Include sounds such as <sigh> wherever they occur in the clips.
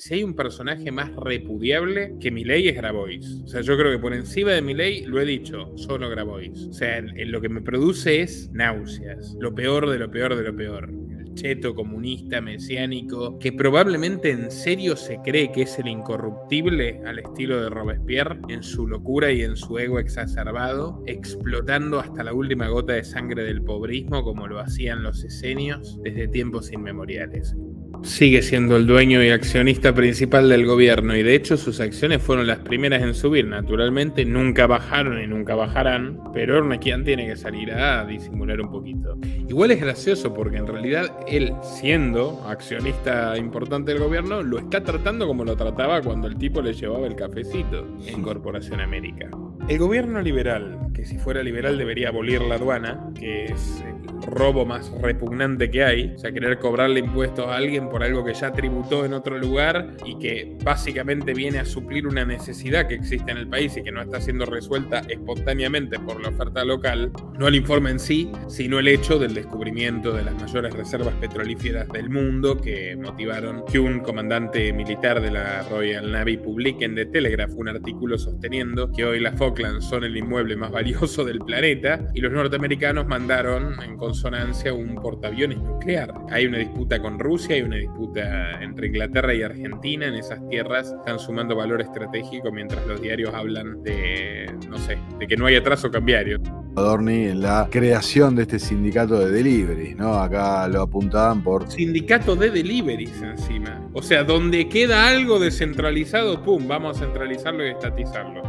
si hay un personaje más repudiable que Milei es Grabois. O sea, yo creo que por encima de Milei, lo he dicho, solo Grabois. O sea, lo que me produce es náuseas. Lo peor de lo peor de lo peor El cheto comunista mesiánico que probablemente en serio se cree que es el incorruptible al estilo de Robespierre en su locura y en su ego exacerbado, explotando hasta la última gota de sangre del pobrismo como lo hacían los esenios desde tiempos inmemoriales sigue siendo el dueño y accionista principal del gobierno y de hecho sus acciones fueron las primeras en subir. Naturalmente nunca bajaron y nunca bajarán, pero Ernequian tiene que salir a disimular un poquito. Igual es gracioso porque en realidad él, siendo accionista importante del gobierno, lo está tratando como lo trataba cuando el tipo le llevaba el cafecito en Corporación América. El gobierno liberal, que si fuera liberal debería abolir la aduana, que es el robo más repugnante que hay, o sea, querer cobrarle impuestos a alguien por algo que ya tributó en otro lugar y que básicamente viene a suplir una necesidad que existe en el país y que no está siendo resuelta espontáneamente por la oferta local, no el informe en sí, sino el hecho del descubrimiento de las mayores reservas petrolíferas del mundo que motivaron que un comandante militar de la Royal Navy publique en The Telegraph un artículo sosteniendo que hoy las Falklands son el inmueble más valioso del planeta y los norteamericanos mandaron en consonancia un portaaviones nuclear. Hay una disputa con Rusia, y una disputa entre Inglaterra y Argentina. En esas tierras están sumando valor estratégico mientras los diarios hablan de, no sé, de que no hay atraso cambiario. Adorni en la creación de este sindicato de deliveries, ¿no? Acá lo apuntaban por... Sindicato de deliveries encima. O sea, donde queda algo descentralizado, ¡pum! Vamos a centralizarlo y estatizarlo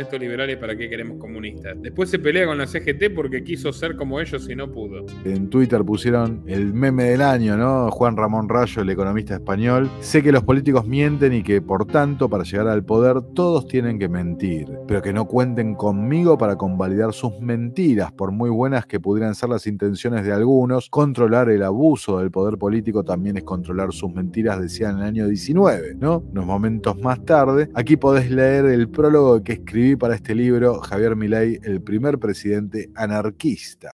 estos liberales para qué queremos comunistas. Después se pelea con la CGT porque quiso ser como ellos y no pudo. En Twitter pusieron el meme del año, ¿no? Juan Ramón Rayo, el economista español. Sé que los políticos mienten y que por tanto para llegar al poder todos tienen que mentir, pero que no cuenten conmigo para convalidar sus mentiras, por muy buenas que pudieran ser las intenciones de algunos. Controlar el abuso del poder político también es controlar sus mentiras, decía en el año 19, ¿no? Unos momentos más tarde. Aquí podés leer el prólogo que escribí para este libro Javier Milei, el primer presidente anarquista.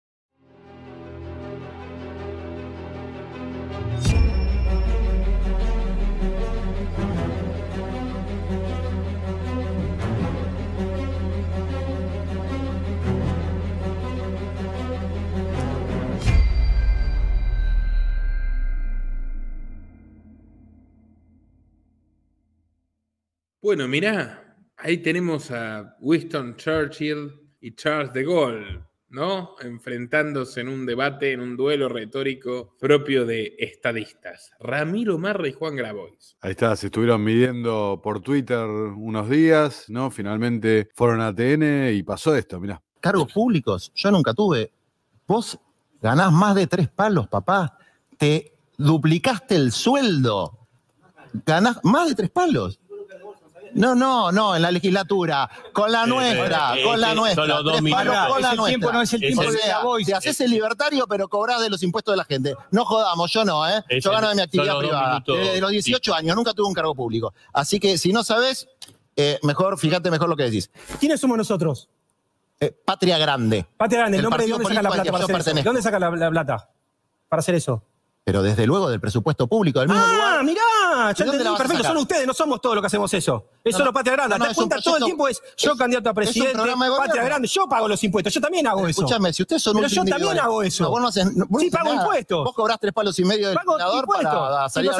Bueno, mirá, Ahí tenemos a Winston Churchill y Charles de Gaulle, ¿no? Enfrentándose en un debate, en un duelo retórico propio de estadistas. Ramiro Marra y Juan Grabois. Ahí está, se estuvieron midiendo por Twitter unos días, ¿no? Finalmente fueron a TN y pasó esto, mirá. Cargos públicos, yo nunca tuve. Vos ganás más de tres palos, papá. Te duplicaste el sueldo. Ganás más de tres palos. No, no, no, en la legislatura. Con la eh, nuestra, eh, con la nuestra. Solo Con la nuestra. tiempo no es el tiempo de la voz. Te haces el libertario, pero cobras de los impuestos de la gente. No jodamos, yo no, ¿eh? Yo gano de mi actividad privada. Desde los 18 años, nunca tuve un cargo público. Así que si no sabes, eh, mejor, fíjate mejor lo que decís. ¿Quiénes somos nosotros? Patria Grande. Patria Grande, el nombre de dónde saca la plata. ¿Dónde saca la plata para hacer eso? pero desde luego del presupuesto público del mismo ah, ¡Ah, mirá! Ya entendí, perfecto, son ustedes, no somos todos los que hacemos eso. Es lo Patria Grande. La te cuenta todo el tiempo es yo candidato a presidente, Patria Grande, yo pago los impuestos, yo también hago eso. Escúchame, si ustedes son Pero yo también hago eso. vos no vos pago impuestos. Vos cobrás tres palos y medio del pago para si No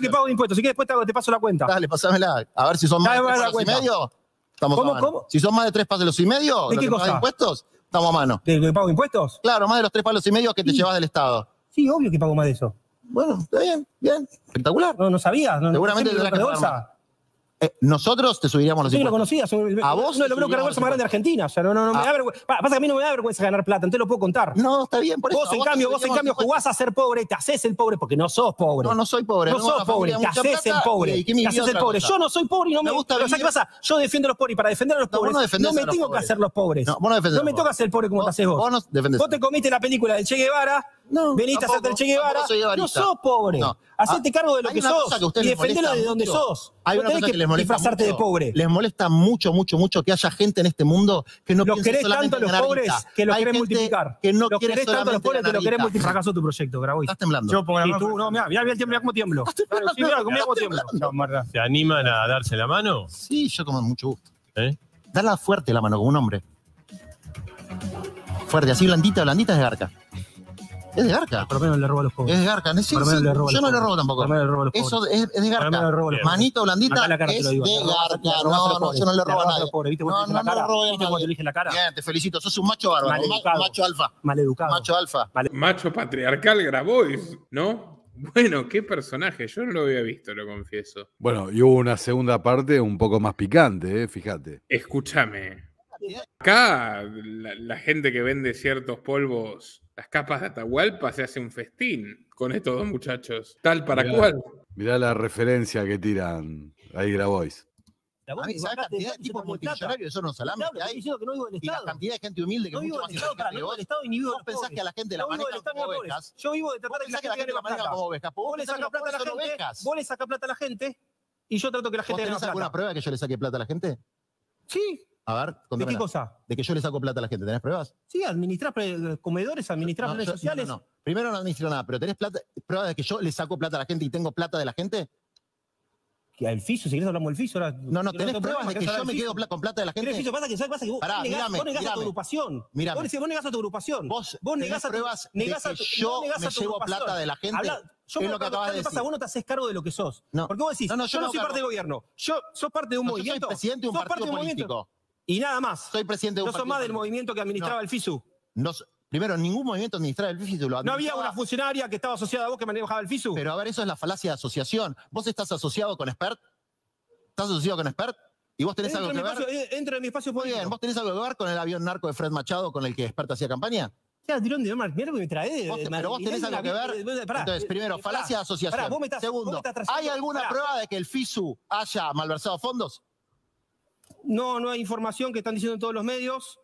que pago impuestos, si quieres, después te, paso la cuenta. Dale, pasámela, a ver si son más de tres palos y medio. ¿Cómo, Si son más de tres palos y medio, ¿de qué impuestos? Estamos a mano. ¿De pago impuestos? Claro, más de los tres palos y medio que te llevas del Estado. Sí, obvio que pago más de eso. Bueno, está bien, bien, espectacular. No, no sabía. Seguramente no la eh, nosotros te subiríamos los sí, lo conocía. a vos. No, lo creo que más grande de Argentina. O sea, no, no, no me ah. da vergüenza. Pasa que a mí no me da vergüenza ganar plata, entonces lo puedo contar. No, está bien, por eso. Vos, en cambio, vos, en cambio, jugás a ser pobre, te haces el pobre porque no sos pobre. No, no soy pobre. No, sos pobre, te haces el pobre. haces el Yo no soy pobre y no me, gusta. qué pasa? Yo defiendo a los pobres y para defender a los pobres no, me tengo que hacer los pobres. No, me toca ser pobre como te haces vos. Vos te comiste la película de Che Guevara no, Veniste a hacerte el Che Guevara. No, no sos pobre. No. Ah, cargo de lo que sos y defendelo de donde sos. Hay una cosa que, les molesta disfrazarte de pobre. Les molesta mucho, mucho, mucho que haya gente en este mundo que no los querés tanto a los pobres que los querés multiplicar. Que no los querés tanto a los pobres que los querés multiplicar. Fracasó tu proyecto, grabo. Estás temblando. Yo pongo la tú, no, mira, mira mira cómo tiemblo. Sí, tiemblo. ¿Se animan a darse la mano? Sí, yo como mucho gusto. ¿Eh? dale fuerte la mano, como un hombre. Fuerte, así blandita, blandita de garca. Es de garca. Por lo menos le roba a los pobres. Es de garca. Sí, por sí, le yo no le robo tampoco. Eso es, es de garca. Manito blandita es de ¿eh? garca. No, no, yo no le robo a nadie. Viste, no, no, no le robo a nadie. Bien, te felicito. Sos un macho bárbaro. Macho alfa. Maleducado. Macho alfa. Macho patriarcal Grabois, ¿no? Bueno, qué personaje, yo no lo había visto, lo confieso. Bueno, y hubo una segunda parte un poco más picante, ¿eh? fíjate. Escúchame. Acá la, gente que vende ciertos polvos las capas de Atahualpa se hace un festín con estos dos muchachos. Tal para cual. Mirá la referencia que tiran ahí Grabois. La cantidad de tipos multimillonarios, no vivo y la cantidad de gente humilde que no vivo mucho el Estado, no ¿Vos pensás que a la gente la manejan como ovejas? Yo vivo de tratar de que la gente la maneja como ovejas. Vos le sacas plata a la gente, vos le sacas plata a la gente y yo trato que la gente ¿Vos tenés alguna prueba de que yo le saque plata a la gente? Sí, a ver, ¿De qué cosa? De que yo le saco plata a la gente. ¿Tenés pruebas? Sí, administrás comedores, administrás redes sociales. No, Primero no administro nada, pero ¿tenés pruebas de que yo le saco plata a la gente y tengo plata de la gente? Que al FISO, si querés hablamos del FISO. no, no, tenés pruebas de que, yo me quedo con plata de la gente. Pero FISO pasa que, pasa que vos, negás, mirame, a tu agrupación. Mirame. Vos, vos negás a tu agrupación. Vos, vos negás a pruebas de que yo me llevo plata de la gente. es lo que acabas de decir. Pasa, vos no te haces cargo de lo que sos. No. Porque vos decís, no, no, yo, no soy parte del gobierno. Yo, sos parte de un movimiento. presidente un partido político. Y nada más. Soy presidente de No son más del movimiento que administraba el FISU. primero, ningún movimiento administraba el FISU. No había una funcionaria que estaba asociada a vos que manejaba el FISU. Pero a ver, eso es la falacia de asociación. ¿Vos estás asociado con expert? ¿Estás asociado con expert? ¿Y vos tenés algo que ver? Eh, entra en mi espacio Bien, ¿vos tenés algo que ver con el avión narco de Fred Machado con el que Expert hacía campaña? Ya, tirón de Omar, mira lo que me trae. pero vos tenés algo que ver. Eh, Entonces, primero, eh, falacia de asociación. Segundo, ¿hay alguna prueba de que el FISU haya malversado fondos? No, no hay información que están diciendo todos los medios.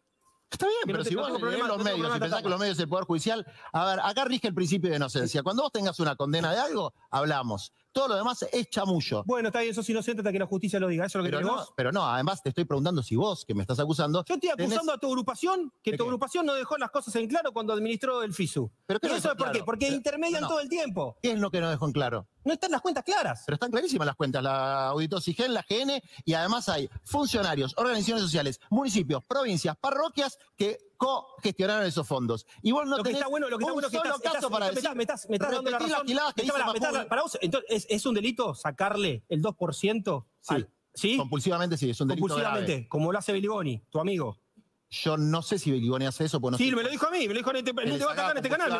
Está bien, pero, si vos lees problema, los medios si pensás que los medios es el Poder Judicial, a ver, acá rige el principio de inocencia. Cuando vos tengas una condena de algo, hablamos. Todo lo demás es chamullo. Bueno, está bien, sos inocente hasta que la justicia lo diga. Eso es lo que pero no, pero no, además te estoy preguntando si vos, que me estás acusando. Yo estoy acusando a tu agrupación, que tu agrupación no dejó las cosas en claro cuando administró el FISU. ¿Pero ¿Y eso es por qué? Porque intermedian todo el tiempo. ¿Qué es lo que no dejó en claro? No están las cuentas claras. Pero están clarísimas las cuentas. La Auditosigen, la GN, y además hay funcionarios, organizaciones sociales, municipios, provincias, parroquias que co-gestionaron esos fondos. Y vos no lo que está bueno, lo que está bueno caso para decir, Que para, entonces, ¿es, un delito sacarle el 2% sí. sí. Compulsivamente sí, es un delito Compulsivamente, como lo hace Boni, tu amigo. Yo no sé si Boni hace eso. no sí, me lo dijo a mí, me lo dijo en este, en este, este canal,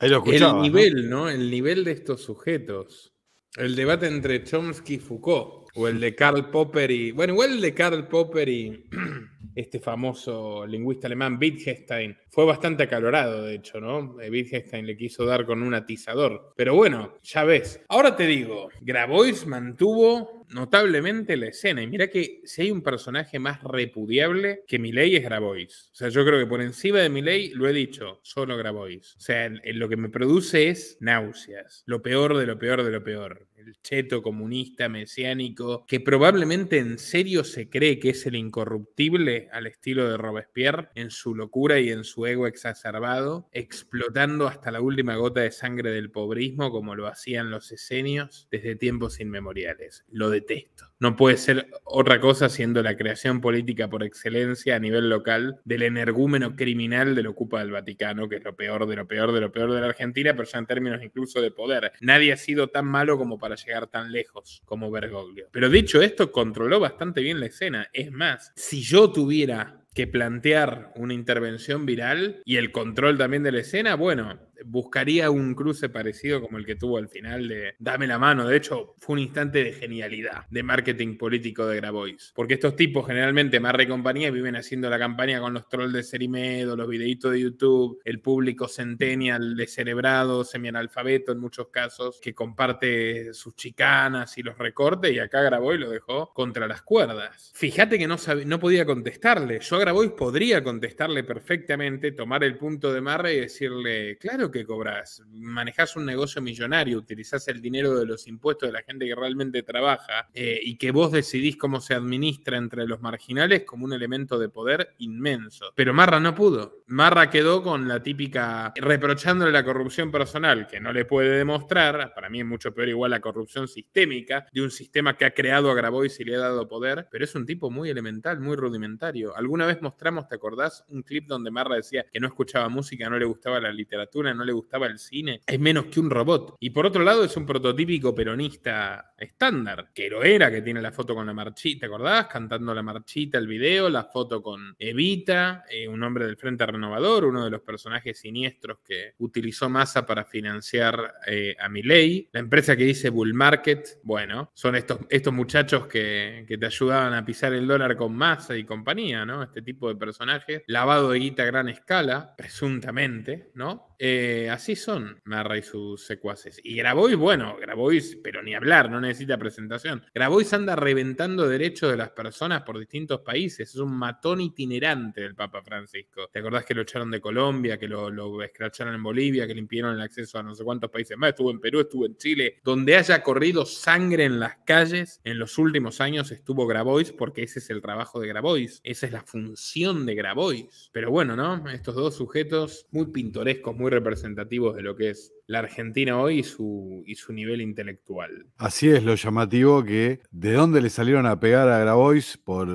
me lo dijo. el nivel, ¿no? El nivel de estos sujetos. El debate entre Chomsky y Foucault. O el de Karl Popper y. Bueno, igual el de Karl Popper y. <clears throat> este famoso lingüista alemán Wittgenstein. Fue bastante acalorado, de hecho, ¿no? Eh, Wittgenstein le quiso dar con un atizador. Pero bueno, ya ves. Ahora te digo, Grabois mantuvo notablemente la escena. Y mira que si hay un personaje más repudiable que Milei es Grabois. O sea, yo creo que por encima de Milei, lo he dicho, solo Grabois. O sea, lo que me produce es náuseas. Lo peor de lo peor de lo peor el cheto comunista mesiánico, que probablemente en serio se cree que es el incorruptible al estilo de Robespierre, en su locura y en su ego exacerbado, explotando hasta la última gota de sangre del pobrismo como lo hacían los esenios desde tiempos inmemoriales. Lo detesto. No puede ser otra cosa siendo la creación política por excelencia a nivel local del energúmeno criminal del Ocupa del Vaticano, que es lo peor de lo peor de lo peor de la Argentina, pero ya en términos incluso de poder. Nadie ha sido tan malo como para llegar tan lejos como Bergoglio. Pero dicho esto, controló bastante bien la escena. Es más, si yo tuviera que plantear una intervención viral y el control también de la escena, bueno, buscaría un cruce parecido como el que tuvo al final de Dame la mano. De hecho, fue un instante de genialidad de marketing político de Grabois. Porque estos tipos, generalmente, Marra y compañía, viven haciendo la campaña con los trolls de Serimedo, los videitos de YouTube, el público centennial descerebrado, semianalfabeto en muchos casos, que comparte sus chicanas y los recortes. Y acá Grabois lo dejó contra las cuerdas. Fíjate que no, no podía contestarle. Yo Grabois podría contestarle perfectamente, tomar el punto de Marra y decirle, claro que cobras, manejas un negocio millonario, utilizas el dinero de los impuestos de la gente que realmente trabaja eh, y que vos decidís cómo se administra entre los marginales como un elemento de poder inmenso. Pero Marra no pudo. Marra quedó con la típica reprochándole la corrupción personal, que no le puede demostrar, para mí es mucho peor igual la corrupción sistémica de un sistema que ha creado a Grabois y le ha dado poder, pero es un tipo muy elemental, muy rudimentario. Alguna vez mostramos, ¿te acordás? Un clip donde Marra decía que no escuchaba música, no le gustaba la literatura, no le gustaba el cine. Es menos que un robot. Y por otro lado, es un prototípico peronista estándar, que lo era, que tiene la foto con la marchita, ¿te acordás? Cantando la marchita, el video, la foto con Evita, eh, un hombre del Frente Renovador, uno de los personajes siniestros que utilizó Massa para financiar eh, a Milei. La empresa que dice Bull Market, bueno, son estos, estos muchachos que, te ayudaban a pisar el dólar con Massa y compañía, ¿no? Este este tipo de personajes, lavado de guita a gran escala, presuntamente, ¿no? Eh, así son Marra y sus secuaces. Y Grabois, bueno, Grabois, pero ni hablar, no necesita presentación. Grabois anda reventando derechos de las personas por distintos países, es un matón itinerante del Papa Francisco. ¿Te acordás que lo echaron de Colombia, que lo, lo escracharon en Bolivia, que le impidieron el acceso a no sé cuántos países más? Estuvo en Perú, estuvo en Chile, donde haya corrido sangre en las calles, en los últimos años estuvo Grabois porque ese es el trabajo de Grabois, esa es la función de Grabois. Pero bueno, ¿no? Estos dos sujetos muy pintorescos, muy representativos de lo que es la Argentina hoy y su, y su nivel intelectual. Así es lo llamativo que de dónde le salieron a pegar a Grabois por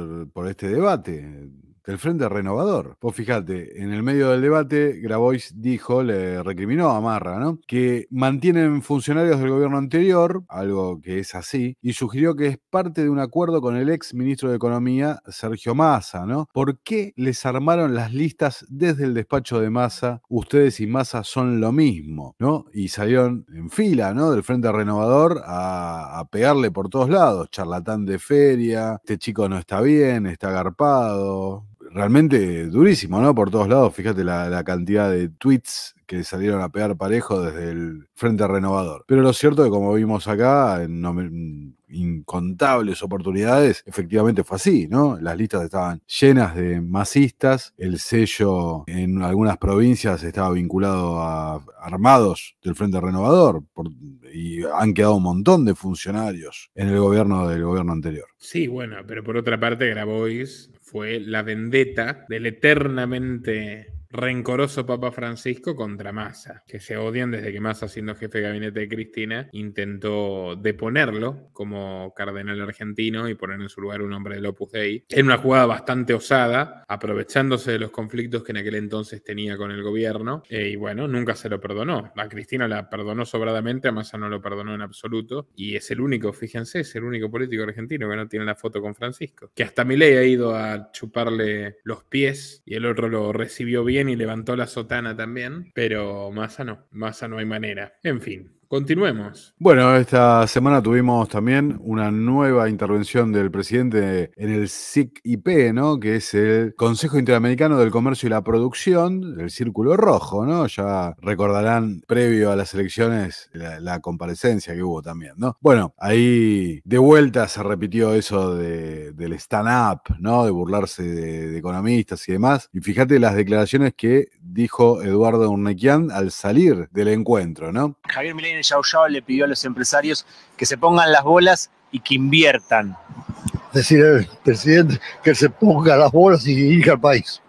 este debate del Frente Renovador. Pues fíjate, en el medio del debate, Grabois dijo, le recriminó a Marra, ¿no? Que mantienen funcionarios del gobierno anterior, algo que es así, y sugirió que es parte de un acuerdo con el ex ministro de Economía, Sergio Massa, ¿no? ¿Por qué les armaron las listas desde el despacho de Massa? Ustedes y Massa son lo mismo, ¿no? Y salieron en fila, ¿no? Del Frente Renovador a, a pegarle por todos lados, charlatán de feria, este chico no está bien, está agarpado, realmente durísimo, ¿no? Por todos lados, fíjate la, cantidad de tweets que salieron a pegar parejo desde el Frente Renovador. Pero lo cierto es que como vimos acá, en mm, incontables oportunidades, efectivamente fue así, ¿no? Las listas estaban llenas de masistas, el sello en algunas provincias estaba vinculado a armados del Frente Renovador y han quedado un montón de funcionarios en el gobierno del gobierno anterior. Sí, bueno, pero por otra parte Grabois fue la vendetta del eternamente rencoroso Papa Francisco contra Massa, que se odian desde que Massa, siendo jefe de gabinete de Cristina, intentó deponerlo como cardenal argentino y poner en su lugar un hombre del Opus Dei. En una jugada bastante osada, aprovechándose de los conflictos que en aquel entonces tenía con el gobierno, eh, y bueno, nunca se lo perdonó. A Cristina la perdonó sobradamente, a Massa no lo perdonó en absoluto, y es el único, fíjense, es el único político argentino que no tiene la foto con Francisco, que hasta Milei ha ido a chuparle los pies y el otro lo recibió bien y levantó la sotana también, pero Massa no, masa no hay manera. En fin, Continuemos. Bueno, esta semana tuvimos también una nueva intervención del presidente en el SIC-IP, ¿no? Que es el Consejo Interamericano del Comercio y la Producción, del Círculo Rojo, ¿no? Ya recordarán previo a las elecciones la, comparecencia que hubo también, ¿no? Bueno, ahí de vuelta se repitió eso de, del stand-up, ¿no? De burlarse de, economistas y demás. Y fíjate las declaraciones que dijo Eduardo Urnequian al salir del encuentro, ¿no? Javier Yao Yao le pidió a los empresarios que se pongan las bolas y que inviertan. Decir al presidente que se ponga las bolas y que dirija el país.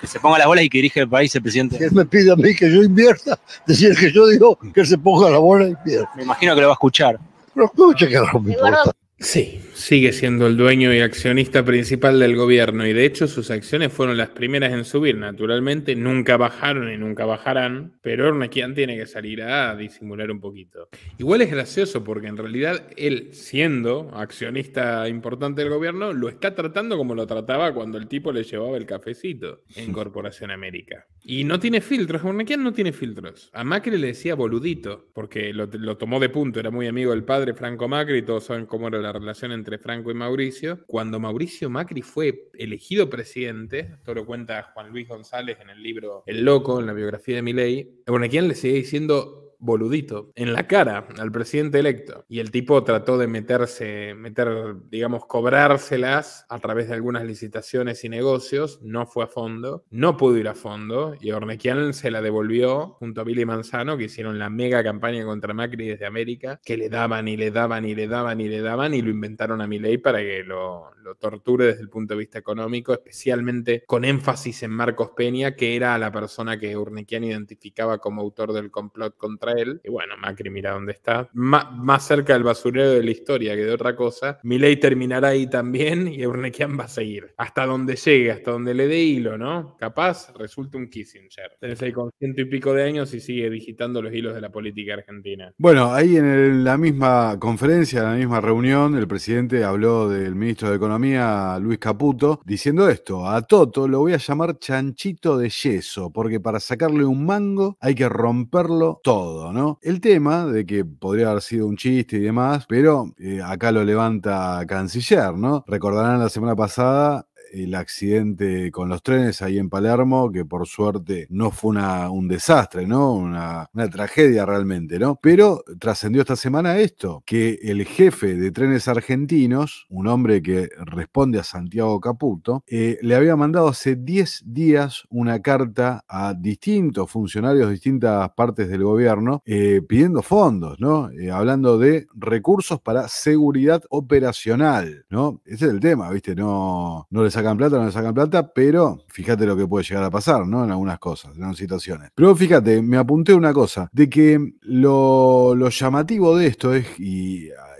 Que se ponga las bolas y que dirija el país el presidente. Que me pide a mí que yo invierta, decir que yo digo que se ponga las bolas y invierta. Me imagino que lo va a escuchar. Lo escucha que no me importa. Sí, sigue siendo el dueño y accionista principal del gobierno y de hecho sus acciones fueron las primeras en subir. Naturalmente nunca bajaron y nunca bajarán, pero Ornequian tiene que salir a disimular un poquito. Igual es gracioso porque en realidad él, siendo accionista importante del gobierno, lo está tratando como lo trataba cuando el tipo le llevaba el cafecito en <laughs> Corporación América. Y no tiene filtros, Ornequian no tiene filtros. A Macri le decía boludito porque lo, tomó de punto, era muy amigo del padre Franco Macri, todos saben cómo era la relación entre Franco y Mauricio. Cuando Mauricio Macri fue elegido presidente, esto lo cuenta Juan Luis González en el libro El Loco, en la biografía de Milei, bueno, ¿quién le sigue diciendo boludito en la cara al presidente electo. Y el tipo trató de meterse, meter, digamos, cobrárselas a través de algunas licitaciones y negocios. No fue a fondo, no pudo ir a fondo. Y Ornequian se la devolvió junto a Billy Manzano, que hicieron la mega campaña contra Macri desde América, que le daban y le daban y le daban y le daban y lo inventaron a Milei para que lo, lo torture desde el punto de vista económico, especialmente con énfasis en Marcos Peña, que era la persona que Ornequian identificaba como autor del complot contra y bueno, Macri, mira dónde está. más cerca del basurero de la historia que de otra cosa. Milei terminará ahí también y Urnequian va a seguir. Hasta donde llegue, hasta donde le dé hilo, ¿no? Capaz resulta un Kissinger. Tenés ahí con ciento y pico de años y sigue digitando los hilos de la política argentina. Bueno, ahí en la misma conferencia, en la misma reunión, el presidente habló del ministro de Economía, Luis Caputo, diciendo esto: a Toto lo voy a llamar chanchito de yeso, porque para sacarle un mango hay que romperlo todo. El tema de que podría haber sido un chiste y demás, pero eh, acá lo levanta Canciller, ¿no? Recordarán la semana pasada el accidente con los trenes ahí en Palermo, que por suerte no fue un desastre, ¿no? Una, tragedia realmente, ¿no? Pero trascendió esta semana esto, que el jefe de trenes argentinos, un hombre que responde a Santiago Caputo, eh, le había mandado hace 10 días una carta a distintos funcionarios de distintas partes del gobierno eh, pidiendo fondos, ¿no? Eh, hablando de recursos para seguridad operacional, ¿no? Ese es el tema, ¿viste? No, no le sacan plata, no le sacan plata, pero fíjate lo que puede llegar a pasar, ¿no? En algunas cosas, en algunas situaciones. Pero fíjate, me apunté una cosa, de que lo, llamativo de esto es,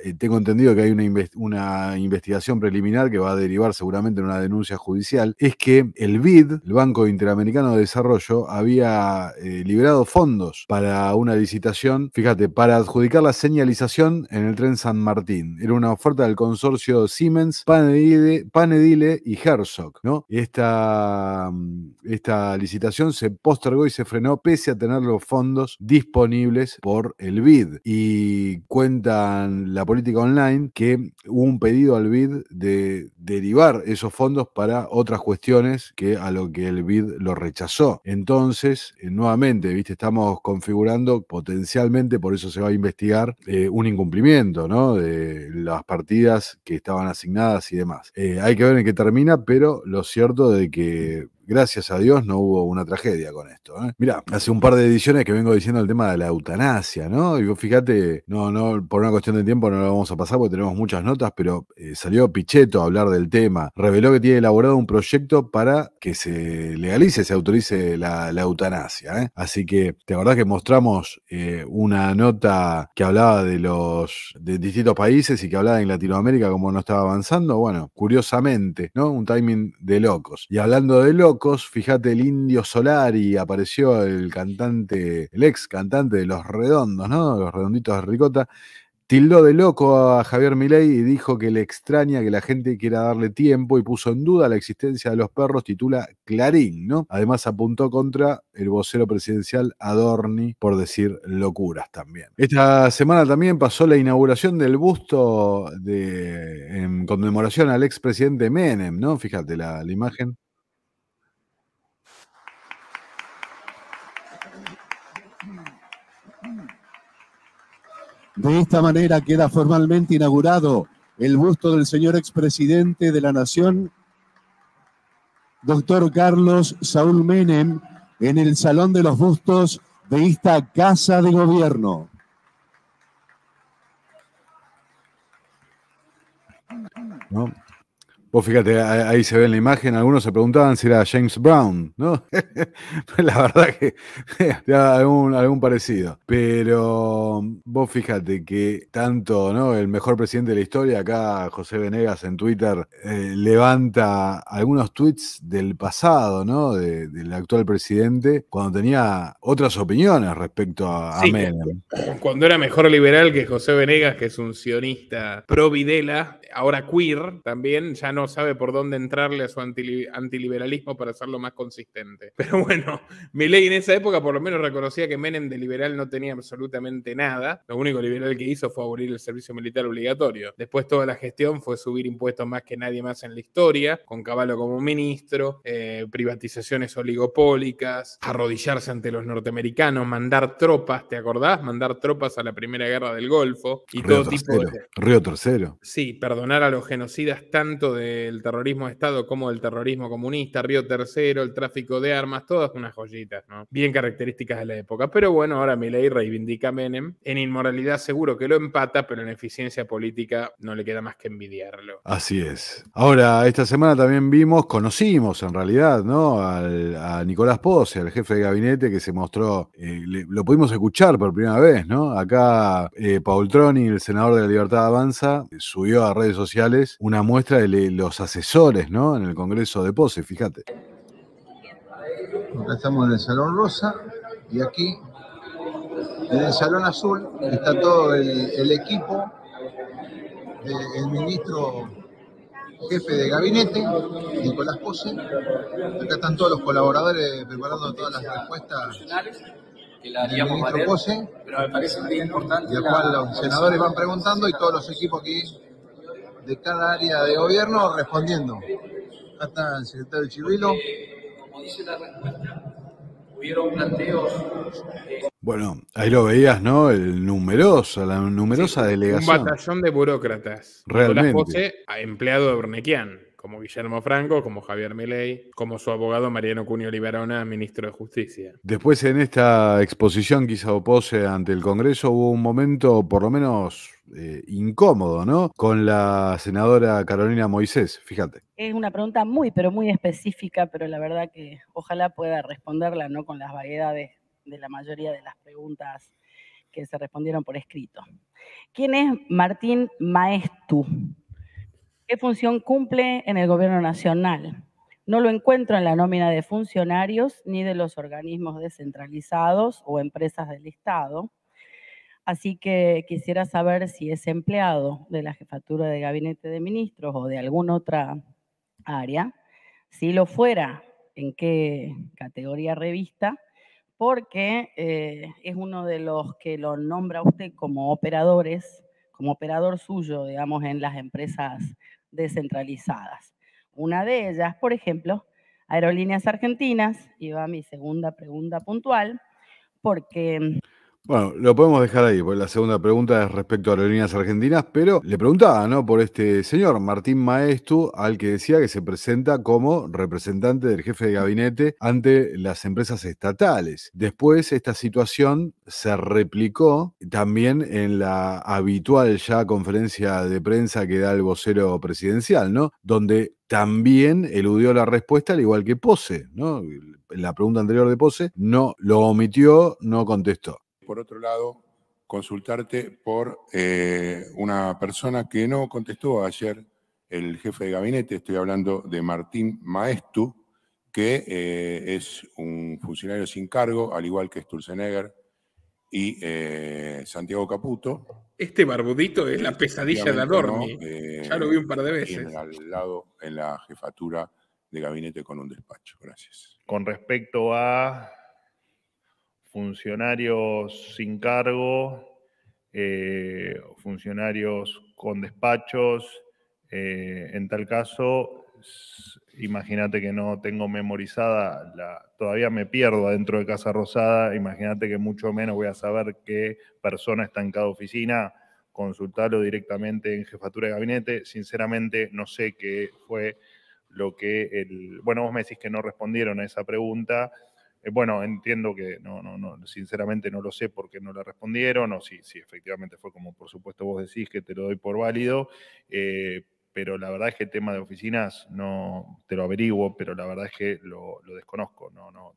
eh, tengo entendido que hay una, investigación preliminar que va a derivar seguramente en una denuncia judicial, es que el BID, el Banco Interamericano de Desarrollo, había eh, liberado fondos para una licitación, fíjate, para adjudicar la señalización en el tren San Martín. Era una oferta del consorcio Siemens, Panedile, y Herzog, ¿no? Esta, mm, esta licitación se postergó y se frenó pese a tener los fondos disponibles por el BID. Y cuentan la política online, que hubo un pedido al BID de derivar esos fondos para otras cuestiones que a lo que el BID lo rechazó. Entonces, eh, nuevamente, viste, estamos configurando potencialmente, por eso se va a investigar, eh, un incumplimiento, ¿no? De las partidas que estaban asignadas y demás. Eh, hay que ver en qué termina, pero lo cierto de que gracias a Dios no hubo una tragedia con esto. ¿eh? Mirá, hace un par de ediciones que vengo diciendo el tema de la eutanasia, ¿no? Y fíjate, no, no, por una cuestión de tiempo no lo vamos a pasar porque tenemos muchas notas, pero eh, salió Pichetto a hablar del tema. Reveló que tiene elaborado un proyecto para que se legalice, se autorice la, eutanasia. ¿eh? Así que, ¿te acordás que mostramos eh, una nota que hablaba de los de distintos países y que hablaba en Latinoamérica como no estaba avanzando? Bueno, curiosamente, ¿no? Un timing de locos. Y hablando de locos, Fíjate, el Indio solar y apareció el cantante, el ex cantante de Los Redondos, ¿no? Los Redonditos de Ricota. Tildó de loco a Javier Milei y dijo que le extraña que la gente quiera darle tiempo y puso en duda la existencia de los perros, titula Clarín, ¿no? Además apuntó contra el vocero presidencial Adorni por decir locuras también. Esta semana también pasó la inauguración del busto de, en conmemoración al expresidente Menem, ¿no? Fíjate la imagen. De esta manera queda formalmente inaugurado el busto del señor expresidente de la Nación, doctor Carlos Saúl Menem, en el Salón de los Bustos de esta Casa de Gobierno. Vos fíjate, ahí se ve en la imagen, algunos se preguntaban si era James Brown, ¿no? <laughs> la verdad que <laughs> algún, algún parecido. Pero um, vos fíjate que tanto, ¿no? El mejor presidente de la historia, acá José Venegas en Twitter, eh, levanta algunos tweets del pasado, ¿no? del actual presidente, cuando tenía otras opiniones respecto a, Menem. Cuando era mejor liberal que José Venegas, que es un sionista pro Videla, ahora queer también, ya no sabe por dónde entrarle a su antiliberalismo para hacerlo más consistente. <laughs> Pero bueno, Milei en esa época por lo menos reconocía que Menem de liberal no tenía absolutamente nada. Lo único liberal que hizo fue abrir el servicio militar obligatorio. Después toda la gestión fue subir impuestos más que nadie más en la historia, con Caballo como ministro, eh, privatizaciones oligopólicas, arrodillarse ante los norteamericanos, mandar tropas, ¿te acordás? Mandar tropas a la Primera Guerra del Golfo y todo tipo de... Río Tercero. Sí, perdonar a los genocidas tanto de el terrorismo de Estado como el terrorismo comunista, Río Tercero, el tráfico de armas, todas unas joyitas, ¿no? Bien características de la época. Pero bueno, ahora Milei reivindica a Menem. En inmoralidad seguro que lo empata, pero en eficiencia política no le queda más que envidiarlo. Así es. Ahora, esta semana también vimos, conocimos en realidad, ¿no? a Nicolás Pozzi, el jefe de gabinete, que se mostró, eh, lo pudimos escuchar por primera vez, ¿no? Acá eh, Paul Troni, el senador de la Libertad Avanza, subió a redes sociales una muestra de... lo asesores ¿no? en el Congreso de Pose, fíjate. Acá estamos en el Salón Rosa y aquí en el Salón Azul está todo el, equipo, eh, el, ministro jefe de gabinete, Nicolás Pose. Acá están todos los colaboradores preparando todas las respuestas que la haríamos Pose, pero importante. cual los senadores van preguntando y todos los equipos aquí de cada área de gobierno respondiendo. Acá está el secretario Chivilo. Como dice la respuesta, hubieron planteos. Bueno, ahí lo veías, ¿no? El numeroso la numerosa delegación. Un batallón de burócratas. Realmente. José, empleado de Bernequian como Guillermo Franco, como Javier Milei, como su abogado Mariano Cunio Liberona, ministro de Justicia. Después en esta exposición quizá opose Pose ante el Congreso hubo un momento por lo menos eh, incómodo, ¿no? Con la senadora Carolina Moisés, fíjate. Es una pregunta muy, pero muy específica, pero la verdad que ojalá pueda responderla, ¿no? Con las variedades de la mayoría de las preguntas que se respondieron por escrito. ¿Quién es Martín Maestu? ¿Qué función cumple en el gobierno nacional? No lo encuentro en la nómina de funcionarios ni de los organismos descentralizados o empresas del Estado. Así que quisiera saber si es empleado de la jefatura de gabinete de ministros o de alguna otra área. Si lo fuera, ¿en qué categoría revista? Porque eh, es uno de los que lo nombra usted como operadores, como operador suyo, digamos, en las empresas descentralizadas. Una de ellas, por ejemplo, Aerolíneas Argentinas, Y va mi segunda pregunta puntual, porque mm, bueno, lo podemos dejar ahí, porque la segunda pregunta es respecto a las aerolíneas argentinas, pero le preguntaba, ¿no? Por este señor, Martín Maestu, al que decía que se presenta como representante del jefe de gabinete ante las empresas estatales. Después, esta situación se replicó también en la habitual ya conferencia de prensa que da el vocero presidencial, ¿no? Donde también eludió la respuesta, al igual que Pose, ¿no? La pregunta anterior de Pose, no, lo omitió, no contestó por otro lado, consultarte por eh, una persona que no contestó ayer, el jefe de gabinete, estoy hablando de Martín Maestu, que eh, es un funcionario sin cargo, al igual que Sturzenegger y eh, Santiago Caputo. Este barbudito es la pesadilla de Adorni. ya lo vi un par de veces. Al lado, en la jefatura de gabinete con un despacho. Gracias. Con respecto a funcionarios sin cargo, eh, funcionarios con despachos. Eh, en tal caso, imagínate que no tengo memorizada, la, todavía me pierdo adentro de Casa Rosada, imagínate que mucho menos voy a saber qué persona está en cada oficina, consultarlo directamente en jefatura de gabinete. Sinceramente, no sé qué fue lo que el... Bueno, vos me decís que no respondieron a esa pregunta. Eh, bueno, entiendo que no, no, sinceramente no lo sé porque no le respondieron, o si, efectivamente fue como por supuesto vos decís que te lo doy por válido, eh, pero la verdad es que el tema de oficinas no te lo averiguo, pero la verdad es que lo, desconozco, no, no,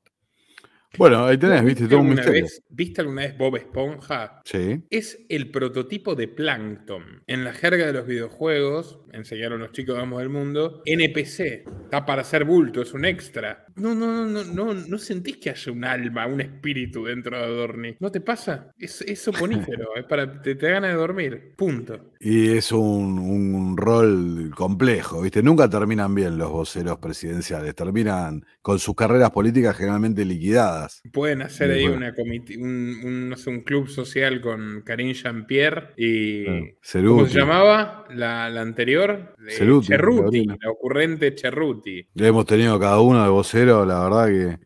bueno, ahí tenés, viste, todo Vez, ¿Viste alguna vez Bob Esponja? Sí. Es el prototipo de Plankton. En la jerga de los videojuegos, enseñaron los chicos vamos del mundo, NPC, está para hacer bulto, es un extra. No, no, no, no, no, no sentís que haya un alma, un espíritu dentro de Dorni. ¿No te pasa? Es, es <laughs> soponífero, es para, te, te gana de dormir, punto. Y es un, un rol complejo, ¿viste? Nunca terminan bien los voceros presidenciales, terminan con sus carreras políticas generalmente liquidadas. Pueden hacer ahí un, club social con Karim Jean-Pierre y... ¿Cómo se llamaba la, anterior? Ceruti, Cerruti, la, ocurrente Cerruti. Ya hemos tenido cada uno de voceros, la verdad que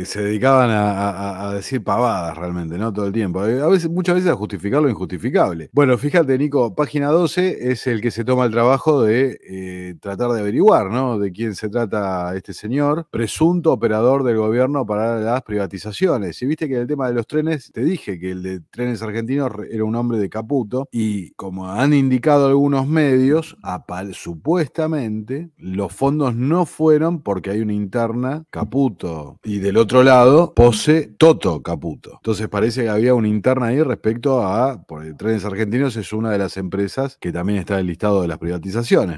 eh, se dedicaban a, decir pavadas realmente, ¿no? Todo el tiempo. Eh, a veces, muchas veces a justificar lo injustificable. Bueno, fíjate, Nico, página 12 es el que se toma el trabajo de eh, tratar de averiguar, ¿no? De quién se trata este señor, presunto operador del gobierno para las privatizaciones. Y viste que en el tema de los trenes, te dije que el de trenes argentinos era un hombre de Caputo y como han indicado algunos medios, supuestamente los fondos no fueron porque hay una interna Caputo y del otro lado pose Toto Caputo. Entonces parece que había una interna ahí respecto a, por trenes argentinos es una de las empresas que también está en el listado de las privatizaciones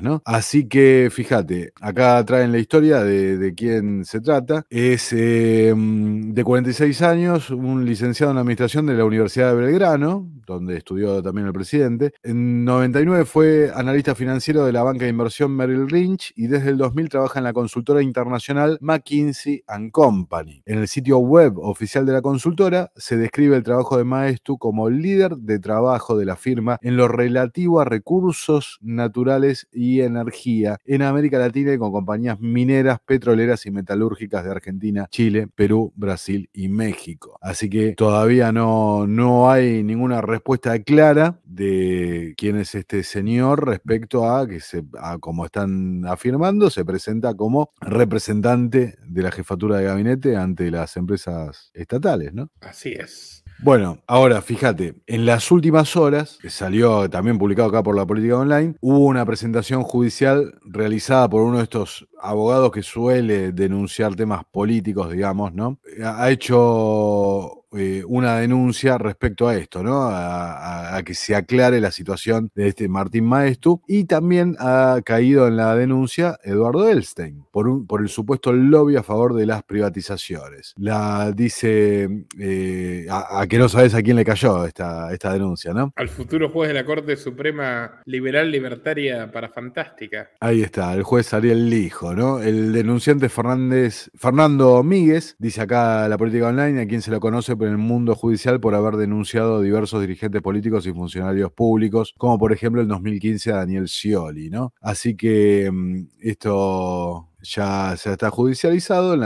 ¿no? Así que fíjate, acá traen la historia de, quién se trata. Es eh, mm, de 46 años, un licenciado en administración de la Universidad de Belgrano, donde estudió también el presidente. En 99 fue analista financiero de la banca de inversión Merrill Lynch y desde el 2000 trabaja en la consultora internacional McKinsey Company. En el sitio web oficial de la consultora se describe el trabajo de Maestu como líder de trabajo de la firma en lo relativo a recursos naturales y energía en América Latina y con compañías mineras, petroleras y metalúrgicas de Argentina, Chile, Perú, Brasil y México. Así que todavía no, no hay ninguna respuesta clara de quién es este señor respecto a que se, a como están afirmando, se presenta como representante de la jefatura de gabinete ante las empresas estatales, ¿no? Así es. Bueno, ahora fíjate, en las últimas horas, que salió también publicado acá por la política online, hubo una presentación judicial realizada por uno de estos abogados que suele denunciar temas políticos, digamos, ¿no? Ha hecho eh, una denuncia respecto a esto, ¿no? A, que se aclare la situación de este Martín Maestu. Y también ha caído en la denuncia Eduardo Elstein por, un, por el supuesto lobby a favor de las privatizaciones. La dice eh, a, que no sabes a quién le cayó esta, esta denuncia, ¿no? Al futuro juez de la Corte Suprema Liberal Libertaria para Fantástica. Ahí está, el juez Ariel Lijo, ¿no? El denunciante Fernández, Fernando Míguez, dice acá la política online, a quien se lo conoce en el mundo judicial por haber denunciado a diversos dirigentes políticos y funcionarios públicos, como por ejemplo en 2015 a Daniel Scioli, ¿no? Así que mm, esto ya, se está judicializado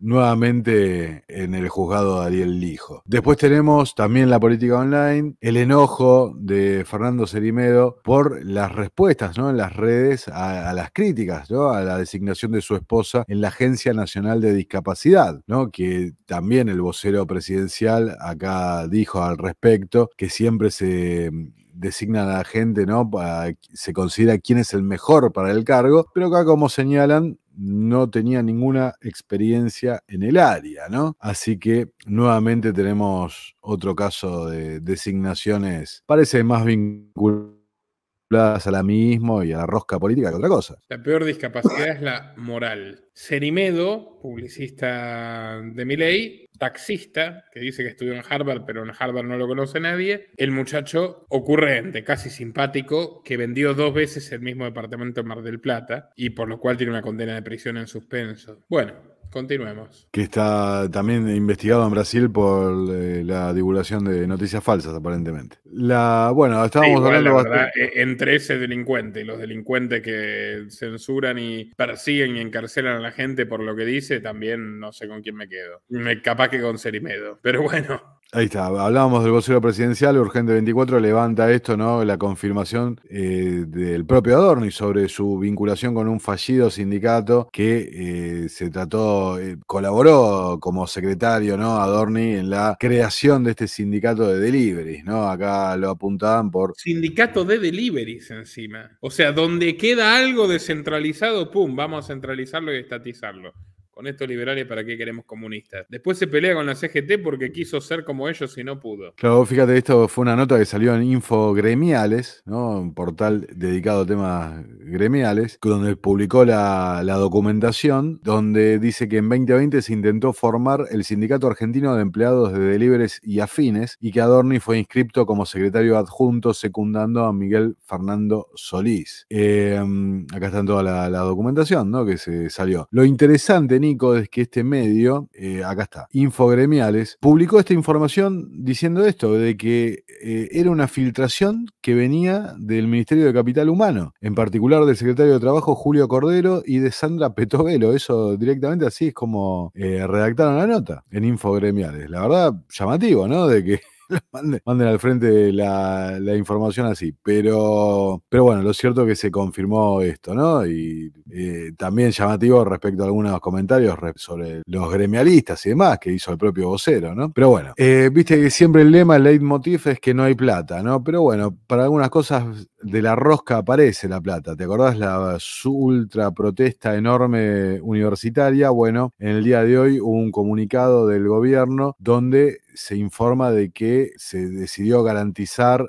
nuevamente en el juzgado de Ariel Lijo. Después tenemos también la política online, el enojo de Fernando Cerimedo por las respuestas ¿no? en las redes a, las críticas, ¿no? a la designación de su esposa en la Agencia Nacional de Discapacidad, ¿no? que también el vocero presidencial acá dijo al respecto que siempre se designa a la gente, ¿no? Se considera quién es el mejor para el cargo, pero acá como señalan, no tenía ninguna experiencia en el área, ¿no? Así que nuevamente tenemos otro caso de designaciones, parece más vinculado a la misma y a la rosca política que otra cosa. La peor discapacidad es la moral. Serimedo publicista de Miley, taxista, que dice que estudió en Harvard, pero en Harvard no lo conoce nadie. El muchacho ocurrente, casi simpático, que vendió dos veces el mismo departamento en Mar del Plata y por lo cual tiene una condena de prisión en suspenso. Bueno, Continuemos. Que está también investigado en Brasil por eh, la divulgación de noticias falsas, aparentemente. La, bueno, estábamos hablando bastante... E-, entre ese delincuente y los delincuentes que censuran y persiguen y encarcelan a la gente por lo que dice, también no sé con quién me quedo. Me, capaz que con Serimedo, pero bueno. Ahí está, hablábamos del vocero presidencial, Urgente 24 levanta esto, ¿no? La confirmación eh, del propio Adorni sobre su vinculación con un fallido sindicato que eh, se trató, eh, colaboró como secretario, ¿no? Adorni en la creación de este sindicato de deliveries, ¿no? Acá lo apuntaban por. Sindicato de deliveries encima. O sea, donde queda algo descentralizado, pum, vamos a centralizarlo y estatizarlo. Con esto liberales, ¿para qué queremos comunistas? Después se pelea con la CGT porque quiso ser como ellos y no pudo. Claro, fíjate, esto fue una nota que salió en InfoGremiales un portal dedicado a temas gremiales, donde publicó la, documentación, donde dice que en 2020 se intentó formar el Sindicato Argentino de Empleados de Delíberes y Afines y que Adorni fue inscripto como secretario adjunto secundando a Miguel Fernando Solís. Eh, acá está toda la, documentación que se salió. Lo interesante, es que este medio, eh, acá está, Infogremiales, publicó esta información diciendo esto, de que eh, era una filtración que venía del Ministerio de Capital Humano, en particular del secretario de Trabajo Julio Cordero y de Sandra Petovelo. Eso directamente así es como eh, redactaron la nota en Infogremiales. La verdad, llamativo, ¿no? De que manden, al frente la, información así. Pero, pero bueno, lo cierto es que se confirmó esto, ¿no? Y eh, también llamativo respecto a algunos comentarios sobre los gremialistas y demás que hizo el propio vocero, ¿no? Pero bueno, eh, viste que siempre el lema, el leitmotiv es que no hay plata, ¿no? Pero bueno, para algunas cosas de la rosca aparece la plata. ¿Te acordás la ultra protesta enorme universitaria? Bueno, en el día de hoy hubo un comunicado del gobierno donde se informa de que se decidió garantizar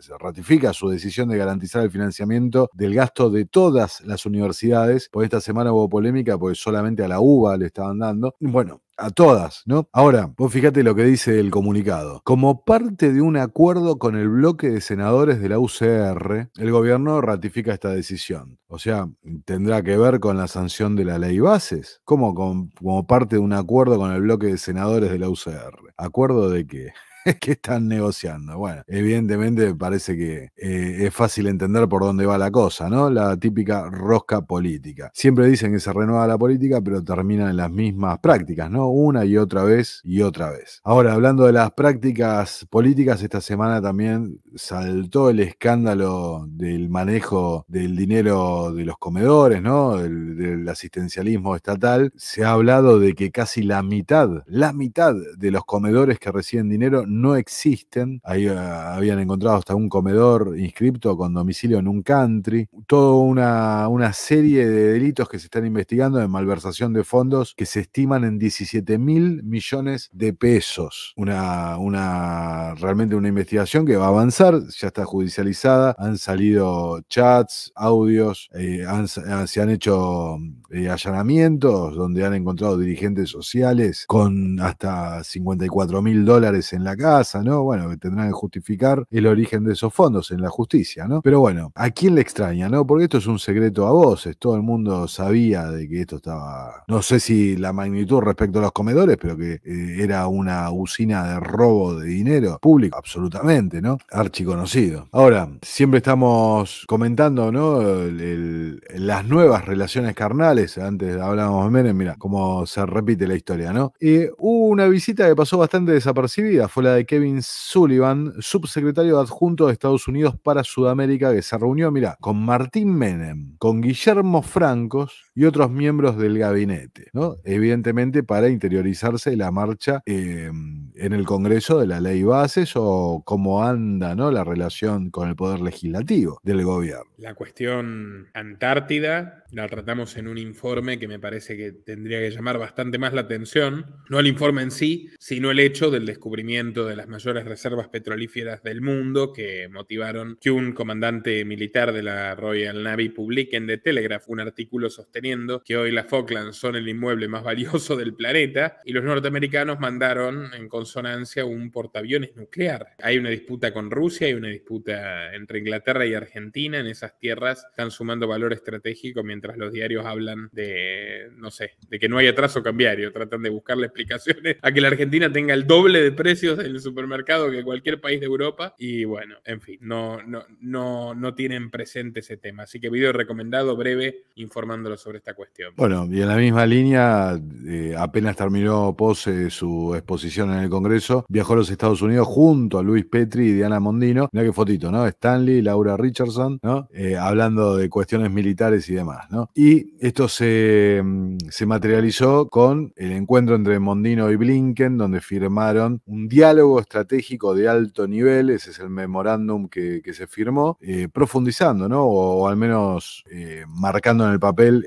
se ratifica su decisión de garantizar el financiamiento del gasto de todas las universidades. Por esta semana hubo polémica porque solamente a la UBA le estaban dando. Bueno, a todas, ¿no? Ahora, vos fíjate lo que dice el comunicado. Como parte de un acuerdo con el bloque de senadores de la UCR, el gobierno ratifica esta decisión. O sea, tendrá que ver con la sanción de la ley bases. ¿Cómo? Como, como parte de un acuerdo con el bloque de senadores de la UCR. ¿Acuerdo de qué? <laughs> que están negociando. Bueno, evidentemente parece que eh, es fácil entender por dónde va la cosa, ¿no? La típica rosca política. Siempre dicen que se renueva la política, pero terminan en las mismas prácticas, ¿no? Una y otra vez y otra vez. Ahora, hablando de las prácticas políticas, esta semana también saltó el escándalo del manejo del dinero de los comedores, ¿no? del asistencialismo estatal. Se ha hablado de que casi la mitad, la mitad de los comedores que reciben dinero no existen. Ahí eh, habían encontrado hasta un comedor inscripto con domicilio en un country. Toda una, serie de delitos que se están investigando de malversación de fondos que se estiman en 17 mil millones de pesos. Una, una, realmente una investigación que va a avanzar, ya está judicializada. Han salido chats, audios, eh, eh, se han hecho allanamientos donde han encontrado dirigentes sociales con hasta 54 mil dólares en la casa ¿no? Bueno, que tendrán que justificar el origen de esos fondos en la justicia, ¿no? Pero bueno, ¿a quién le extraña, no? Porque esto es un secreto a voces, todo el mundo sabía de que esto estaba, no sé si la magnitud respecto a los comedores, pero que eh, era una usina de robo de dinero público, absolutamente, ¿no? Archiconocido. Ahora, siempre estamos comentando, ¿no? las nuevas relaciones carnales, antes hablábamos de Menem, mira, cómo se repite la historia, ¿no? Y eh, hubo una visita que pasó bastante desapercibida, fue la de Kevin Sullivan, subsecretario adjunto de Estados Unidos para Sudamérica, que se reunió, mira, con Martín Menem, con Guillermo Francos, y otros miembros del gabinete, ¿no? Evidentemente para interiorizarse la marcha em, en el Congreso de la ley bases o cómo anda, ¿no? La relación con el poder legislativo del gobierno. La cuestión Antártida la tratamos en un informe que me parece que tendría que llamar bastante más la atención, no el informe en sí, sino el hecho del descubrimiento de las mayores reservas petrolíferas del mundo que motivaron que un comandante militar de la Royal Navy publique en The Telegraph un artículo sostenido que hoy las Falklands son el inmueble más valioso del planeta y los norteamericanos mandaron en consonancia un portaaviones nuclear. Hay una disputa con Rusia, hay una disputa entre Inglaterra y Argentina en esas tierras, están sumando valor estratégico mientras los diarios hablan de, no sé, de que no hay atraso cambiario, tratan de buscarle explicaciones a que la Argentina tenga el doble de precios en el supermercado que cualquier país de Europa y bueno, en fin, no, no, no, no tienen presente ese tema. Así que video recomendado breve informándolo sobre esta cuestión. Bueno, y en la misma línea, eh, apenas terminó Pose su exposición en el Congreso, viajó a los Estados Unidos junto a Luis Petri y Diana Mondino. Mira qué fotito, ¿no? Stanley, Laura Richardson, ¿no? Eh, hablando de cuestiones militares y demás, ¿no? Y esto mm, se, materializó con el encuentro entre Mondino y Blinken, donde firmaron un diálogo estratégico de alto nivel, ese es el memorándum que, se firmó, eh, profundizando, ¿no? O, al menos marcando en el papel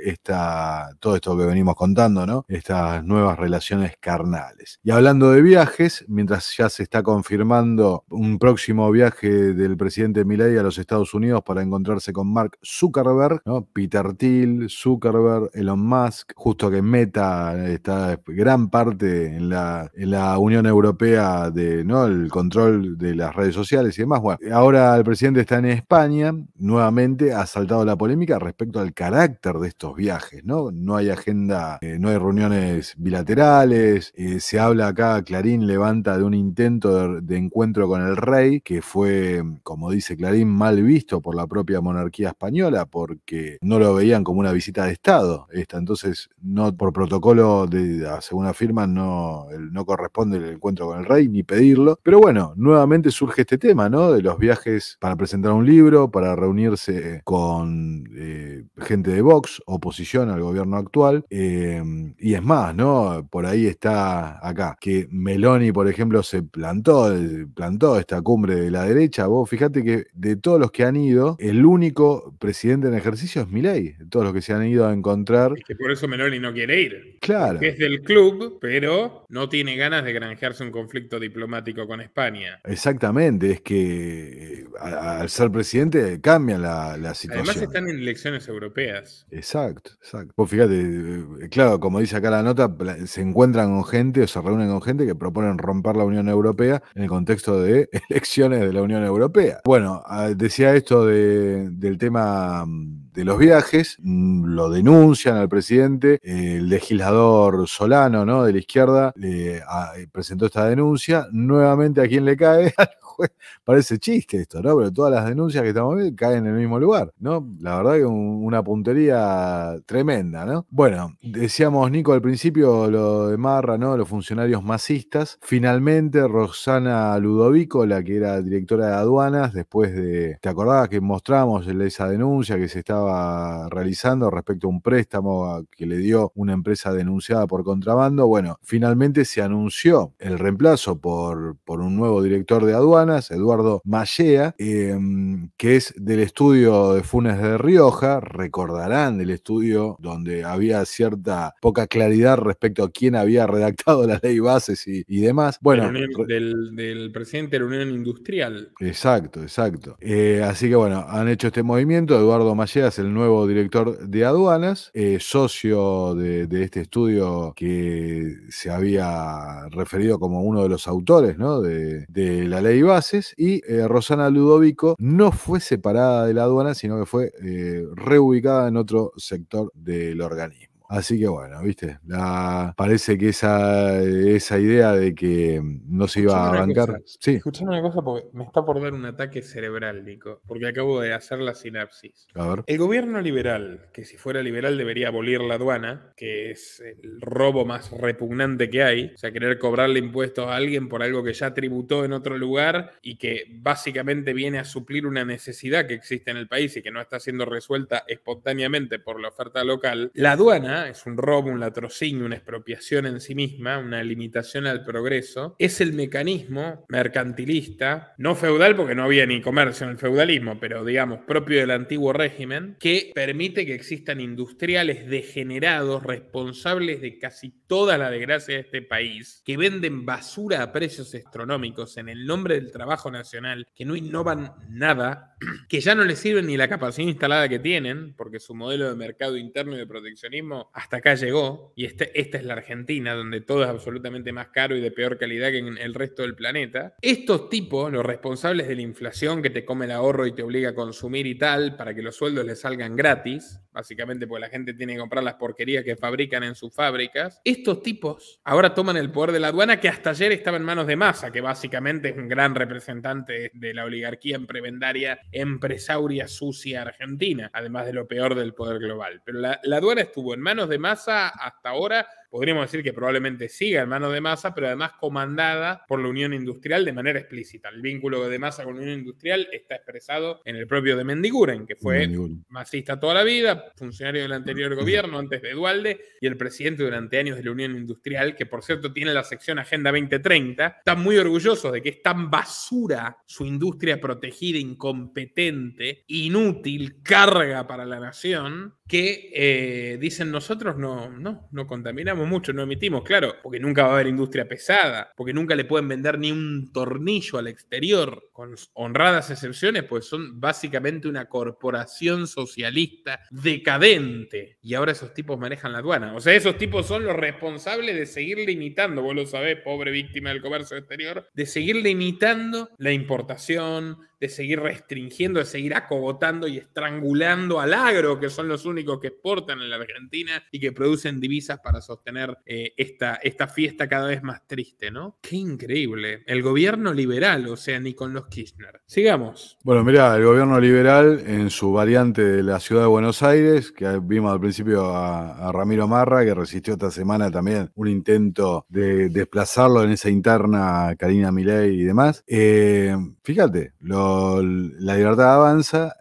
todo esto que venimos contando, ¿no? Estas nuevas relaciones carnales. Y hablando de viajes, mientras ya se está confirmando un próximo viaje del presidente Milei a los Estados Unidos para encontrarse con Mark Zuckerberg, ¿no? Peter Thiel, Zuckerberg, Elon Musk, justo que Meta está gran parte en la, Unión Europea de, ¿no? El control de las redes sociales y demás. ahora el presidente está en España, nuevamente ha saltado la polémica respecto al carácter de estos viajes viajes, ¿no? No hay agenda, eh, no hay reuniones bilaterales, eh, se habla acá, Clarín levanta de un intento de, encuentro con el rey, que fue, como dice Clarín, mal visto por la propia monarquía española, porque no lo veían como una visita de Estado, entonces, no por protocolo, de, según afirman, no, no corresponde el encuentro con el rey, ni pedirlo, pero bueno, nuevamente surge este tema, ¿no? De los viajes para presentar un libro, para reunirse con eh, gente de Vox, por al gobierno actual. Eh, y es más, ¿no? Por ahí está acá, que Meloni, por ejemplo, se plantó, plantó esta cumbre de la derecha. Vos fíjate que de todos los que han ido, el único presidente en ejercicio es Milei. Todos los que se han ido a encontrar. Es que por eso Meloni no quiere ir. Claro. Es del club, pero no tiene ganas de granjearse un conflicto diplomático con España. Exactamente, es que eh, al ser presidente cambia la situación. Además están en elecciones europeas. Exacto. Exacto, Pues fíjate, eh, claro, como dice acá la nota, se encuentran con gente o se reúnen con gente que proponen romper la Unión Europea en el contexto de <laughs> elecciones de la Unión Europea. Bueno, ah, decía esto del tema mm, de los viajes, mm, lo denuncian al presidente, el legislador Solano, ¿no? De la izquierda, le ah, eh, presentó esta denuncia, nuevamente a quien le cae, <laughs> parece chiste esto, ¿no? Pero todas las denuncias que estamos viendo caen en el mismo lugar, ¿no? La verdad que una puntería tremenda, ¿no? Bueno, decíamos Nico al principio lo de Marra, ¿no? Los funcionarios masistas, finalmente Rosana Ludovico, la que era directora de aduanas, después de, ¿te acordabas que mostramos esa denuncia que se estaba estaba realizando respecto a un préstamo que le dio una empresa denunciada por contrabando. Bueno, finalmente se anunció el reemplazo por, por un nuevo director de aduanas, Eduardo Mallea, em, que es del estudio de Funes de Rioja. Recordarán del estudio donde había cierta poca claridad respecto a quién había redactado la ley bases y, demás. Bueno, del, presidente de la Unión Industrial. Exacto, exacto. Eh, así que bueno, han hecho este movimiento. Eduardo Mallea el nuevo director de aduanas, eh, socio de, este estudio que se había referido como uno de los autores de, la ley bases, y eh, Rosana Ludovico no fue separada de la aduana, sino que fue eh, reubicada en otro sector del organismo. Así que bueno, viste, la, parece que esa, esa idea de que mm, no se iba a bancar. Sí. Escuchame una cosa porque me está por dar un ataque cerebral, Nico, porque acabo de hacer la sinapsis. A El gobierno liberal, que si fuera liberal debería abolir la aduana, que es el robo más repugnante que hay, o sea, querer cobrarle impuestos a alguien por algo que ya tributó en otro lugar y que básicamente viene a suplir una necesidad que existe en el país y que no está siendo resuelta espontáneamente por la oferta local. La aduana es un robo, un latrocinio, una expropiación en sí misma, una limitación al progreso, es el mecanismo mercantilista, no feudal porque no había ni comercio en el feudalismo, pero digamos propio del antiguo régimen, que permite que existan industriales degenerados responsables de casi toda la desgracia de este país, que venden basura a precios astronómicos en el nombre del trabajo nacional, que no innovan nada, <clears throat> que ya no les sirve ni la capacidad instalada que tienen, porque su modelo de mercado interno y de proteccionismo hasta acá llegó, y este, esta es la Argentina, donde todo es absolutamente más caro y de peor calidad que en el resto del planeta, estos tipos, los responsables de la inflación que te come el ahorro y te obliga a consumir y tal, para que los sueldos le salgan gratis, básicamente porque la gente tiene que comprar las porquerías que fabrican en sus fábricas, estos tipos ahora toman el poder de la aduana que hasta ayer estaba en manos de Massa, que básicamente es un gran representante de la oligarquía emprebendaria, empresauria, sucia argentina, además de lo peor del poder global. Pero la aduana estuvo en manos de masa hasta ahora podríamos decir que probablemente siga en manos de masa, pero además comandada por la Unión Industrial de manera explícita. El vínculo de masa con la Unión Industrial está expresado en el propio de Mendiguren, que fue masista toda la vida, funcionario del anterior gobierno, antes de Dualde, y el presidente durante años de la Unión Industrial, que por cierto tiene la sección Agenda 2030. Están muy orgullosos de que es tan basura su industria protegida, incompetente, inútil, carga para la nación, que eh, dicen nosotros no, no, no contaminamos mucho, no emitimos, claro, porque nunca va a haber industria pesada, porque nunca le pueden vender ni un tornillo al exterior, con honradas excepciones, pues son básicamente una corporación socialista decadente. Y ahora esos tipos manejan la aduana. O sea, esos tipos son los responsables de seguir limitando, vos lo sabés, pobre víctima del comercio exterior, de seguir limitando la importación, de seguir restringiendo, de seguir acogotando y estrangulando al agro, que son los únicos que exportan en la Argentina y que producen divisas para sostener eh, esta, esta fiesta cada vez más triste, ¿no? Qué increíble. El gobierno liberal, o sea, ni con los Kirchner. Sigamos. Bueno, mira, el gobierno liberal en su variante de la ciudad de Buenos Aires, que vimos al principio a, Ramiro Marra, que resistió esta semana también un intento de desplazarlo en esa interna Karina Milei y demás. Eh, fíjate, lo la libertad avanza,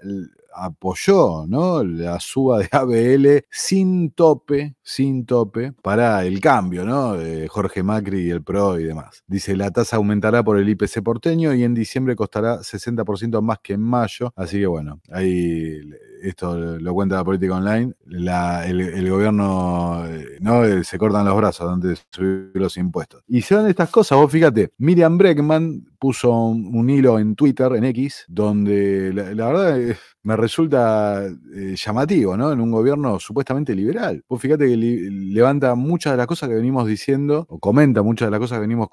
apoyó ¿no? la suba de ABL sin tope, sin tope, para el cambio, ¿no? De Jorge Macri y el PRO y demás. Dice, la tasa aumentará por el IPC porteño y en diciembre costará 60% más que en mayo. Así que bueno, ahí esto lo cuenta la política online, el, gobierno no se cortan los brazos antes de subir los impuestos. Y se dan estas cosas, vos fíjate, Miriam Breckman puso un, hilo en Twitter, en X, donde la, verdad eh, me resulta eh, llamativo, ¿no? En un gobierno supuestamente liberal. Vos fíjate que levanta muchas de las cosas que venimos diciendo, o comenta muchas de las cosas que venimos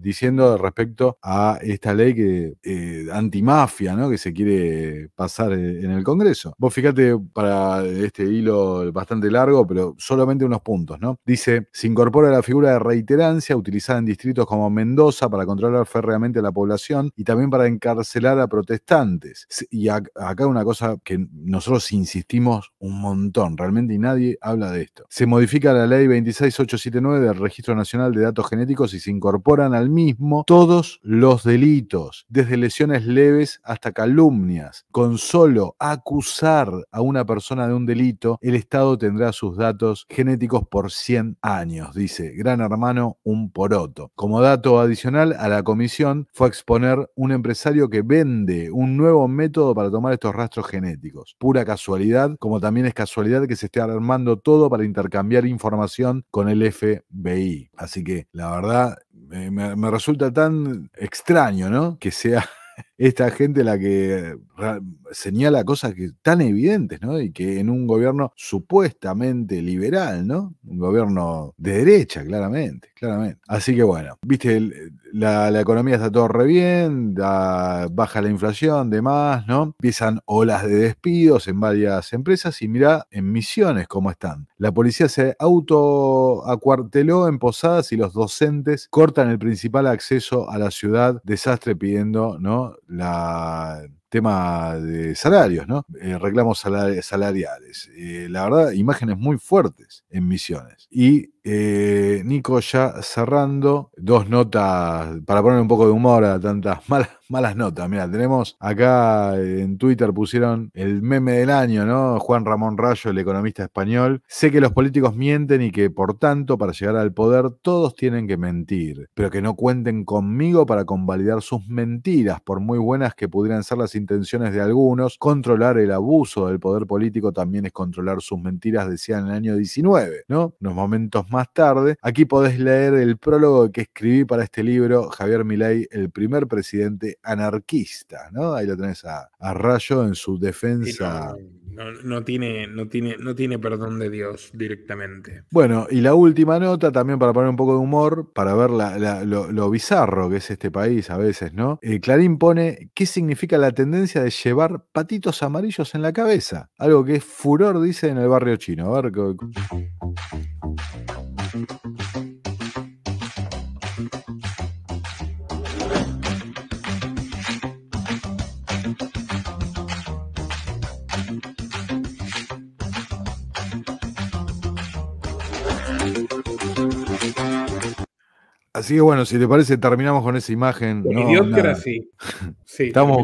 diciendo respecto a esta ley que eh, antimafia, ¿no? Que se quiere pasar en el Congreso. Vos fíjate para este hilo bastante largo, pero solamente unos puntos, ¿no? Dice, se incorpora la figura de reiterancia utilizada en distritos como Mendoza para controlar férreamente la población y también para encarcelar a protestantes. Y acá una cosa que nosotros insistimos un montón, realmente, y nadie habla de esto. Se modifica la ley 26879 del Registro Nacional de Datos Genéticos y se incorporan al mismo todos los delitos, desde lesiones leves hasta calumnias. Con solo acusar a una persona de un delito, el Estado tendrá sus datos genéticos por 100 años, dice Gran Hermano, un poroto. Como dato adicional, a la comisión a exponer un empresario que vende un nuevo método para tomar estos rastros genéticos. Pura casualidad, como también es casualidad que se esté armando todo para intercambiar información con el FBI. Así que la verdad, me resulta tan extraño, ¿no? Que sea esta gente la que señala cosas que tan evidentes, ¿no? Y que en un gobierno supuestamente liberal, ¿no? Un gobierno de derecha, claramente, claramente. Así que bueno, viste, la, economía está todo re bien, baja la inflación, demás, ¿no? Empiezan olas de despidos en varias empresas y mirá en misiones cómo están. La policía se autoacuarteló en Posadas y los docentes cortan el principal acceso a la ciudad, desastre pidiendo, ¿no? el tema de salarios, ¿no? Eh, reclamos salariales. Eh, la verdad, imágenes muy fuertes en Misiones. Y eh, Nico, ya cerrando, dos notas para poner un poco de humor a tantas <laughs> malas, malas notas. Mira, tenemos acá eh, en Twitter pusieron el meme del año, ¿no? Juan Ramón Rayo, el economista español. Sé que los políticos mienten y que por tanto, para llegar al poder, todos tienen que mentir, pero que no cuenten conmigo para convalidar sus mentiras, por muy buenas que pudieran ser las intenciones de algunos. Controlar el abuso del poder político también es controlar sus mentiras, decía en el año 19. ¿no? Unos momentos más tarde. Aquí podés leer el prólogo que escribí para este libro, Javier Milei, el primer presidente anarquista, ¿no? Ahí lo tenés a, a Rayo en su defensa. No, tiene, no, tiene, no tiene perdón de Dios directamente. Bueno, y la última nota, también para poner un poco de humor, para ver lo, bizarro que es este país a veces, ¿no? Eh, Clarín pone, ¿qué significa la tendencia de llevar patitos amarillos en la cabeza? Algo que es furor, dice, en el barrio chino. A ver. Así que bueno, si te parece, terminamos con esa imagen. El no, <laughs> Sí, Estamos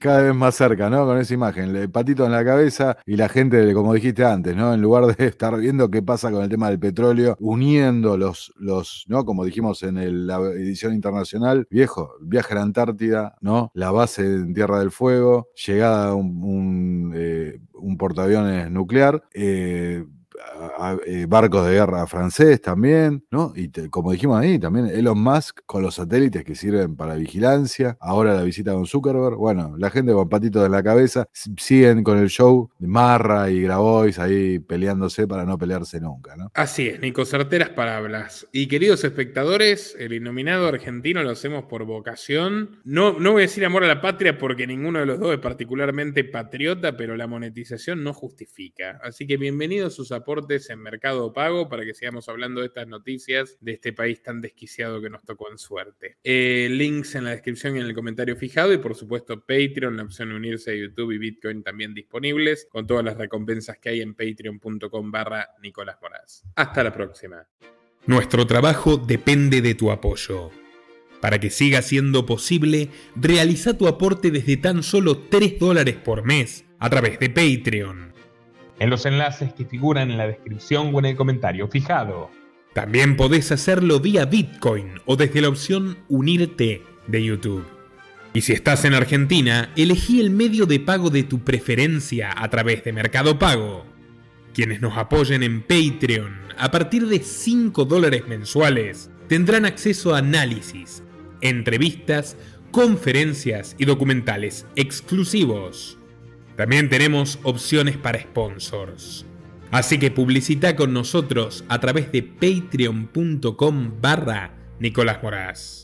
cada vez, más, cerca, ¿no? Con esa imagen. El patito en la cabeza y la gente, como dijiste antes, ¿no? En lugar de <laughs> estar viendo qué pasa con el tema del petróleo, uniendo los, los ¿no? Como dijimos en la edición internacional, viejo, viaje a la Antártida, ¿no? La base en Tierra del Fuego, llegada a un, eh, un, portaaviones nuclear. Eh, eh, barcos de guerra francés también, ¿no? Y como dijimos ahí, también Elon Musk con los satélites que sirven para vigilancia, ahora la visita con Zuckerberg, bueno, la gente con patitos en la cabeza, siguen con el show de Marra y Grabois ahí peleándose para no pelearse nunca, ¿no? Así es, ni con certeras palabras. Y queridos espectadores, el innominado argentino lo hacemos por vocación. No, no voy a decir amor a la patria porque ninguno de los dos es particularmente patriota, pero la monetización no justifica. Así que bienvenidos a sus aportes en Mercado Pago para que sigamos hablando de estas noticias de este país tan desquiciado que nos tocó en suerte. Eh, links en la descripción y en el comentario fijado y por supuesto Patreon, la opción de unirse a YouTube y Bitcoin también disponibles con todas las recompensas que hay en patreon.com barra Nicolás Moraz. Hasta la próxima. Nuestro trabajo depende de tu apoyo. Para que siga siendo posible, realiza tu aporte desde tan solo 3 dólares por mes a través de Patreon en los enlaces que figuran en la descripción o en el comentario fijado. También podés hacerlo vía Bitcoin o desde la opción Unirte de YouTube. Y si estás en Argentina, elegí el medio de pago de tu preferencia a través de Mercado Pago. Quienes nos apoyen en Patreon a partir de 5 dólares mensuales tendrán acceso a análisis, entrevistas, conferencias y documentales exclusivos. También tenemos opciones para sponsors. Así que publicita con nosotros a través de patreon.com barra Nicolás Moraz.